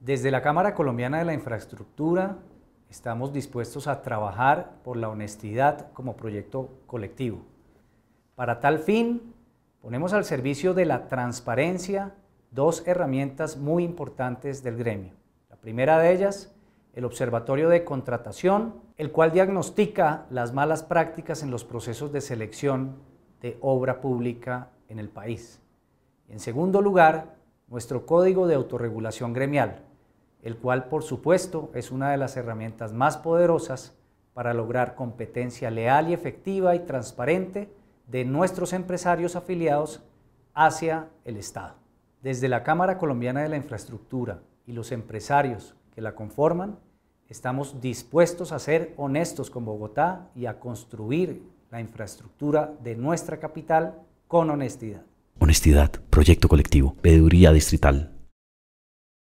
Desde la Cámara Colombiana de la Infraestructura estamos dispuestos a trabajar por la honestidad como proyecto colectivo. Para tal fin, ponemos al servicio de la transparencia dos herramientas muy importantes del gremio. La primera de ellas, el Observatorio de Contratación, el cual diagnostica las malas prácticas en los procesos de selección de obra pública en el país. En segundo lugar, nuestro Código de Autorregulación Gremial, el cual por supuesto es una de las herramientas más poderosas para lograr competencia leal y efectiva y transparente de nuestros empresarios afiliados hacia el Estado. Desde la Cámara Colombiana de la Infraestructura y los empresarios que la conforman, estamos dispuestos a ser honestos con Bogotá y a construir la infraestructura de nuestra capital con honestidad. Honestidad, proyecto colectivo, peduría distrital,